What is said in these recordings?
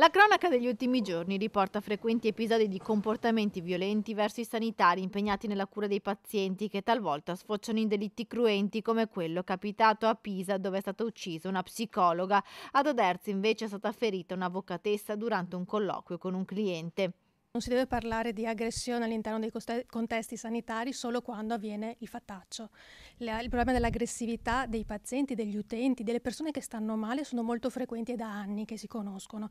La cronaca degli ultimi giorni riporta frequenti episodi di comportamenti violenti verso i sanitari impegnati nella cura dei pazienti che talvolta sfociano in delitti cruenti come quello capitato a Pisa dove è stata uccisa una psicologa. Ad Oderzi invece è stata ferita un'avvocatessa durante un colloquio con un cliente. Non si deve parlare di aggressione all'interno dei contesti sanitari solo quando avviene il fattaccio. La, il problema dell'aggressività dei pazienti, degli utenti, delle persone che stanno male sono molto frequenti e da anni che si conoscono.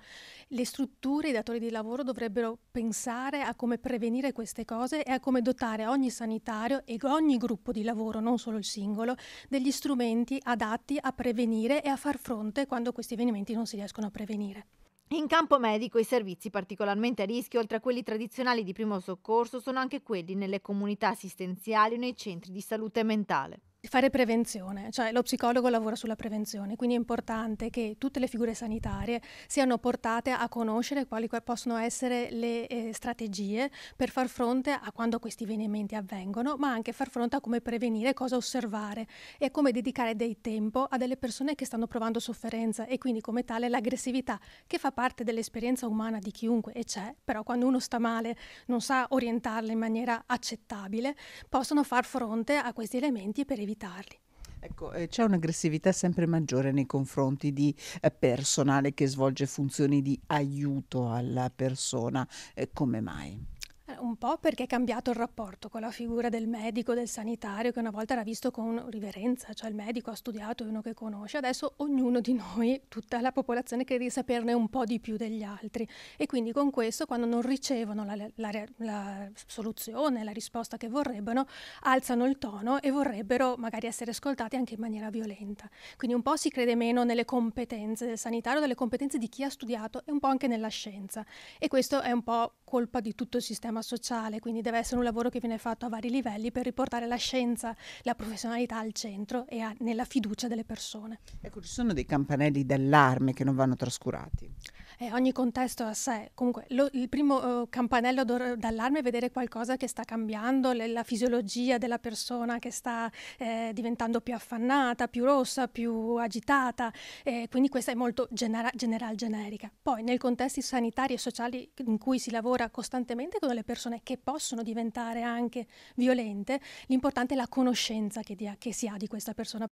Le strutture, i datori di lavoro dovrebbero pensare a come prevenire queste cose e a come dotare ogni sanitario e ogni gruppo di lavoro, non solo il singolo, degli strumenti adatti a prevenire e a far fronte quando questi avvenimenti non si riescono a prevenire. In campo medico i servizi particolarmente a rischio, oltre a quelli tradizionali di primo soccorso, sono anche quelli nelle comunità assistenziali o nei centri di salute mentale fare prevenzione, cioè lo psicologo lavora sulla prevenzione, quindi è importante che tutte le figure sanitarie siano portate a conoscere quali possono essere le eh, strategie per far fronte a quando questi avvenimenti avvengono, ma anche far fronte a come prevenire, cosa osservare e a come dedicare del tempo a delle persone che stanno provando sofferenza e quindi come tale l'aggressività che fa parte dell'esperienza umana di chiunque e c'è, però quando uno sta male non sa orientarla in maniera accettabile, possono far fronte a questi elementi per evitare evitarli. Ecco, eh, c'è un'aggressività sempre maggiore nei confronti di eh, personale che svolge funzioni di aiuto alla persona. Eh, come mai? un po' perché è cambiato il rapporto con la figura del medico, del sanitario, che una volta era visto con riverenza, cioè il medico ha studiato, è uno che conosce, adesso ognuno di noi, tutta la popolazione crede di saperne un po' di più degli altri e quindi con questo quando non ricevono la, la, la soluzione, la risposta che vorrebbero, alzano il tono e vorrebbero magari essere ascoltati anche in maniera violenta. Quindi un po' si crede meno nelle competenze del sanitario, delle competenze di chi ha studiato e un po' anche nella scienza e questo è un po' colpa di tutto il sistema sociale, quindi deve essere un lavoro che viene fatto a vari livelli per riportare la scienza, la professionalità al centro e a, nella fiducia delle persone. Ecco, ci sono dei campanelli d'allarme che non vanno trascurati eh, ogni contesto a sé. Comunque lo, il primo eh, campanello d'allarme è vedere qualcosa che sta cambiando, le, la fisiologia della persona che sta eh, diventando più affannata, più rossa, più agitata. quindi questa è molto genera- general generica. Poi nei contesti sanitari e sociali in cui si lavora costantemente con le persone che possono diventare anche violente, l'importante è la conoscenza che, dia, che si ha di questa persona.